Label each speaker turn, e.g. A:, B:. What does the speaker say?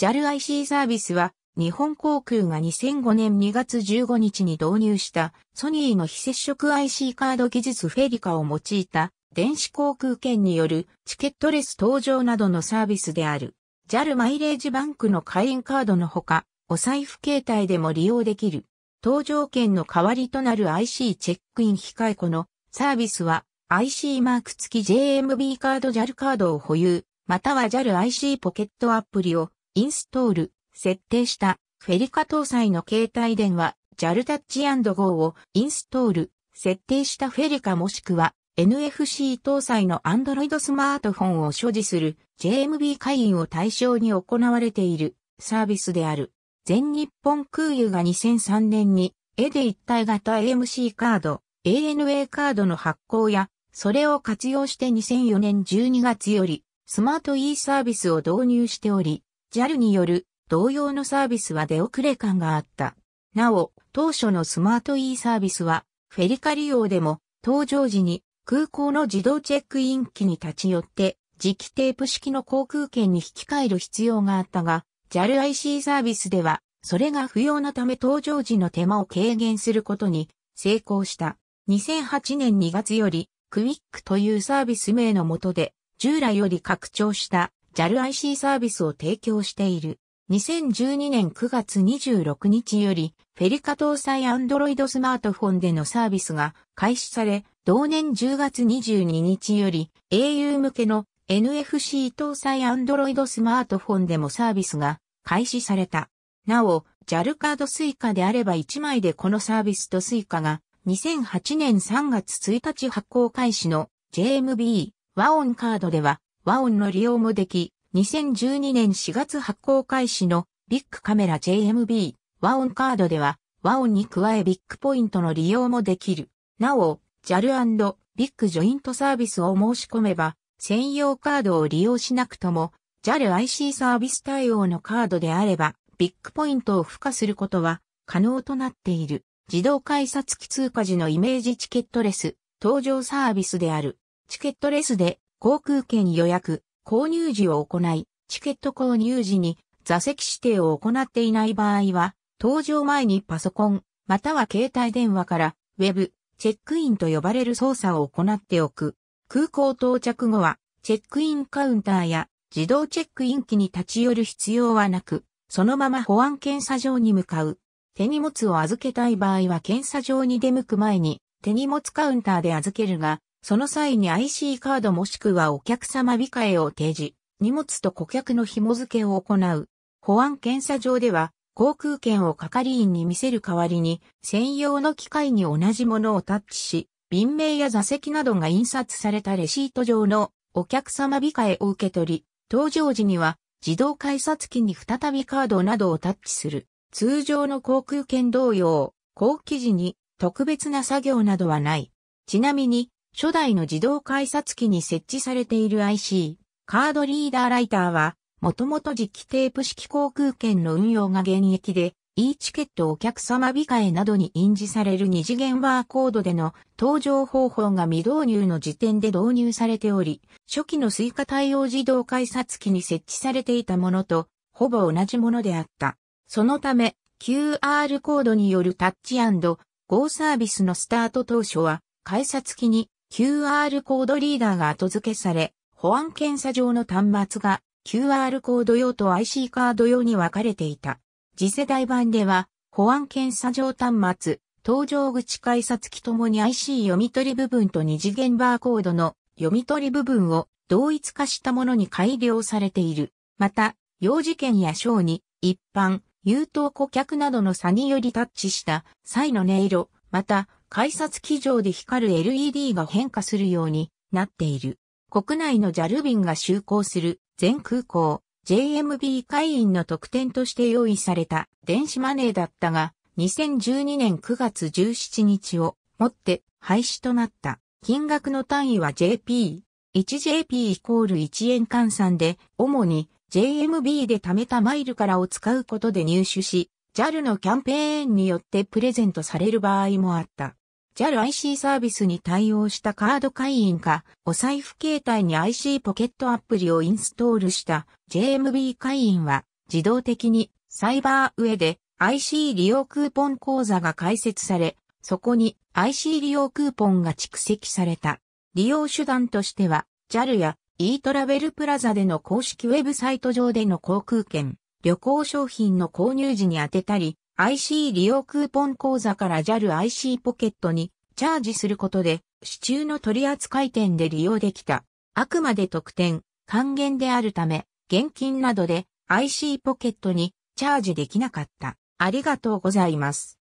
A: JALIC サービスは、日本航空が2005年2月15日に導入したソニーの非接触 IC カード技術フェリカを用いた電子航空券によるチケットレス搭乗などのサービスである JAL マイレージバンクの会員カードのほかお財布携帯でも利用できる搭乗券の代わりとなる IC チェックイン控え庫のサービスは IC マーク付き JMB カード JAL カードを保有または JAL IC ポケットアプリをインストール、設定したフェリカ搭載の携帯電話 JAL タッチ &GO をインストール、設定したフェリカもしくは NFC 搭載の Android スマートフォンを所持する JMB 会員を対象に行われているサービスである。全日本空輸が2003年に絵で一体型 AMC カード、ANA カードの発行や、それを活用して2004年12月よりスマート e サービスを導入しており、JAL による同様のサービスは出遅れ感があった。なお、当初のスマート e サービスは、フェリカ利用でも、搭乗時に空港の自動チェックイン機に立ち寄って、磁気テープ式の航空券に引き換える必要があったが、JALIC サービスでは、それが不要なため搭乗時の手間を軽減することに成功した。2008年2月より、クイックというサービス名のもとで、従来より拡張した JALIC サービスを提供している。2012年9月26日より、フェリカ搭載 Android スマートフォンでのサービスが開始され、同年10月22日より、au 向けの NFC 搭載 Android スマートフォンでもサービスが開始された。なお、JAL カードスイカであれば1枚でこのサービスとスイカが2008年3月1日発行開始の JMB 和音カードでは和音の利用もでき、2012年4月発行開始のビッグカメラ JMB 和音カードでは和音に加えビッグポイントの利用もできる。なお、JAL& ビッグジョイントサービスを申し込めば、専用カードを利用しなくとも、JALIC サービス対応のカードであれば、ビッグポイントを付加することは可能となっている。自動改札機通過時のイメージチケットレス、登場サービスである。チケットレスで航空券予約、購入時を行い、チケット購入時に座席指定を行っていない場合は、搭乗前にパソコン、または携帯電話から、ウェブ、チェックインと呼ばれる操作を行っておく。空港到着後は、チェックインカウンターや自動チェックイン機に立ち寄る必要はなく、そのまま保安検査場に向かう。手荷物を預けたい場合は検査場に出向く前に手荷物カウンターで預けるが、その際に IC カードもしくはお客様控えを提示、荷物と顧客の紐付けを行う。保安検査場では、航空券を係員に見せる代わりに、専用の機械に同じものをタッチし、便名や座席などが印刷されたレシート上のお客様控えを受け取り、搭乗時には自動改札機に再びカードなどをタッチする。通常の航空券同様、後期時に特別な作業などはない。ちなみに、初代の自動改札機に設置されている IC、カードリーダーライターは、もともと磁気テープ式航空券の運用が現役で、e チケットお客様控えなどに印字される二次元バーコードでの登場方法が未導入の時点で導入されており、初期のスイカ対応自動改札機に設置されていたものと、ほぼ同じものであった。そのため、QR コードによるタッチゴーサービスのスタート当初は、改札機に QR コードリーダーが後付けされ、保安検査場の端末が QR コード用と IC カード用に分かれていた。次世代版では、保安検査場端末、搭乗口改札機ともに IC 読み取り部分と二次元バーコードの読み取り部分を同一化したものに改良されている。また、幼事件や小に、一般、優等顧客などの差によりタッチした際の音色、また、改札機上で光る LED が変化するようになっている。国内の JAL 便が就航する全空港 JMB 会員の特典として用意された電子マネーだったが2012年9月17日をもって廃止となった。金額の単位は JP。1JP イコール1円換算で主に JMB で貯めたマイルからを使うことで入手し、JAL のキャンペーンによってプレゼントされる場合もあった。JALIC サービスに対応したカード会員か、お財布携帯に IC ポケットアプリをインストールした JMB 会員は自動的にサイバー上で IC 利用クーポン口座が開設され、そこに IC 利用クーポンが蓄積された。利用手段としては JAL や e トラベルプラザでの公式ウェブサイト上での航空券、旅行商品の購入時に当てたり、IC 利用クーポン口座から JALIC ポケットにチャージすることで、支柱の取扱店で利用できた。あくまで特典、還元であるため、現金などで IC ポケットにチャージできなかった。ありがとうございます。